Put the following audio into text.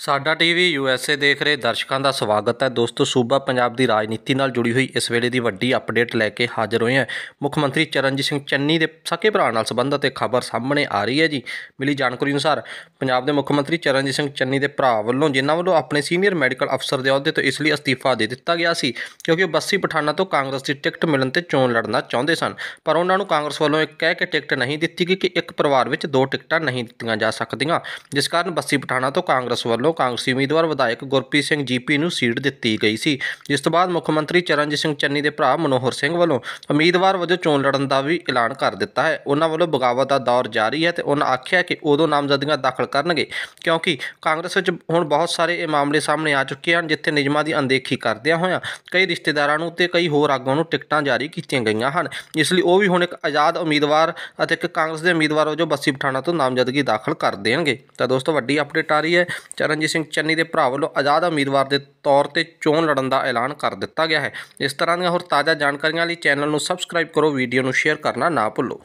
ਸਾਡਾ TV USA ਦੇਖ ਰਹੇ ਦਰਸ਼ਕਾਂ ਦਾ ਸਵਾਗਤ ਹੈ ਦੋਸਤੋ ਸੂਬਾ ਪੰਜਾਬ ਦੀ ਰਾਜਨੀਤੀ ਨਾਲ ਜੁੜੀ ਹੋਈ ਇਸ ਵੇਲੇ ਦੀ ਵੱਡੀ ਅਪਡੇਟ ਲੈ ਕੇ ਹਾਜ਼ਰ ਹੋਏ ਹਾਂ ਮੁੱਖ ਮੰਤਰੀ ਚਰਨਜੀਤ ਸਿੰਘ ਚੰਨੀ ਦੇ ਸਕੇ ਭਰਾ ਨਾਲ ਸੰਬੰਧਤ ਇੱਕ ਖਬਰ ਸਾਹਮਣੇ ਆ ਰਹੀ ਹੈ ਜੀ ਮਿਲੀ ਜਾਣਕਾਰੀ ਅਨੁਸਾਰ ਪੰਜਾਬ ਦੇ ਮੁੱਖ ਮੰਤਰੀ ਚਰਨਜੀਤ ਸਿੰਘ ਚੰਨੀ ਦੇ ਭਰਾ ਵੱਲੋਂ ਜਿਨ੍ਹਾਂ ਵੱਲੋਂ ਆਪਣੇ ਸੀਨੀਅਰ ਮੈਡੀਕਲ ਅਫਸਰ ਦੇ ਅਹੁਦੇ ਤੋਂ ਇਸ ਲਈ ਅਸਤੀਫਾ ਦੇ ਦਿੱਤਾ ਗਿਆ ਸੀ ਕਿਉਂਕਿ ਉਹ ਬੱਸੀ ਪਠਾਣਾ ਤੋਂ ਕਾਂਗਰਸ ਦੀ ਟਿਕਟ ਮਿਲਣ ਤੇ ਚੋਣ ਲੜਨਾ ਚਾਹੁੰਦੇ ਸਨ ਪਰ ਉਹਨਾਂ ਨੂੰ ਕਾਂਗਰਸ ਵੱਲੋਂ ਇਹ ਕਹਿ ਕੇ ਟਿਕਟ ਨਹੀਂ ਦਿੱਤੀ ਗਈ ਕਿ ਇੱਕ ਪਰਿਵਾਰ ਵਿੱਚ ਦੋ ਟਿਕਟਾਂ ਨਹੀਂ ਦਿੱਤੀਆਂ ਜਾ ਸਕਦੀਆਂ ਜਿਸ ਕਾਰਨ ਬੱਸੀ ਪਠਾਣਾ ਤੋਂ ਕਾਂਗਰਸ ਵੱਲੋਂ ਵੱਲੋਂ ਕਾਂਗਰਸੀ ਉਮੀਦਵਾਰ ਵਿਧਾਇਕ ਗੁਰਪ੍ਰੀਤ ਸਿੰਘ ਜੀਪੀ ਨੂੰ ਸੀਟ ਦਿੱਤੀ ਗਈ ਸੀ ਜਿਸ ਤੋਂ ਬਾਅਦ ਮੁੱਖ ਮੰਤਰੀ ਚਰਨਜੀਤ ਸਿੰਘ ਚੰਨੀ ਦੇ ਭਰਾ ਮਨੋਹਰ ਸਿੰਘ ਵੱਲੋਂ ਉਮੀਦਵਾਰ ਵਜੋਂ ਚੋਣ ਲੜਨ ਦਾ ਵੀ ਐਲਾਨ ਕਰ ਦਿੱਤਾ ਹੈ ਉਹਨਾਂ ਵੱਲੋਂ ਬਗਾਵਤ ਦਾ ਦੌਰ ਜਾਰੀ ਹੈ ਤੇ ਉਹਨਾਂ ਆਖਿਆ ਕਿ ਉਦੋਂ ਨਾਮਜ਼ਦਗੀਆਂ ਦਾਖਲ ਕਰਨਗੇ ਕਿਉਂਕਿ ਕਾਂਗਰਸ ਵਿੱਚ ਹੁਣ ਬਹੁਤ ਸਾਰੇ ਇਹ ਮਾਮਲੇ ਸਾਹਮਣੇ ਆ ਚੁੱਕੇ ਹਨ ਜਿੱਥੇ ਨਿਯਮਾਂ ਦੀ ਅਣਦੇਖੀ ਕਰਦਿਆਂ ਹੋਇਆਂ ਕਈ ਰਿਸ਼ਤੇਦਾਰਾਂ ਨੂੰ ਤੇ ਕਈ ਹੋਰ ਆਗੂਆਂ ਨੂੰ ਟਿਕਟਾਂ ਜਾਰੀ ਕੀਤੀਆਂ ਗਈਆਂ ਹਨ ਇਸ ਲਈ ਉਹ ਵੀ ਹੁਣ ਇੱਕ ਆਜ਼ਾਦ ਉਮੀਦਵਾਰ ਅਤੇ ਇੱਕ ਕਾਂਗਰਸ ਦੇ ਉਮੀਦਵਾਰ ਵਜੋਂ ਬੱਸੀ ਪਠਾਣਾ ਤੋਂ ਨਾਮਜ਼ਦਗੀ ਦਾਖਲ ਕਰ ਦੇਣਗੇ ਤਾਂ ਦੋਸਤੋ ਵੱਡੀ ਅਪਡੇਟ ਆ ਰਹੀ ਹੈ ਰਣਜੀਤ ਸਿੰਘ ਚੰਨੀ ਦੇ ਭਰਾ ਵੱਲੋਂ ਆਜ਼ਾਦ ਉਮੀਦਵਾਰ ਦੇ ਤੌਰ ਤੇ ਚੋਣ ਲੜਨ ਦਾ ਐਲਾਨ ਕਰ ਦਿੱਤਾ ਗਿਆ ਹੈ ਇਸ ਤਰ੍ਹਾਂ ਦੀਆਂ ਹੋਰ ਤਾਜ਼ਾ ਜਾਣਕਾਰੀਆਂ ਲਈ ਚੈਨਲ ਨੂੰ ਸਬਸਕ੍ਰਾਈਬ ਕਰੋ ਵੀਡੀਓ ਨੂੰ ਸ਼ੇਅਰ ਕਰਨਾ ਨਾ ਭੁੱਲੋ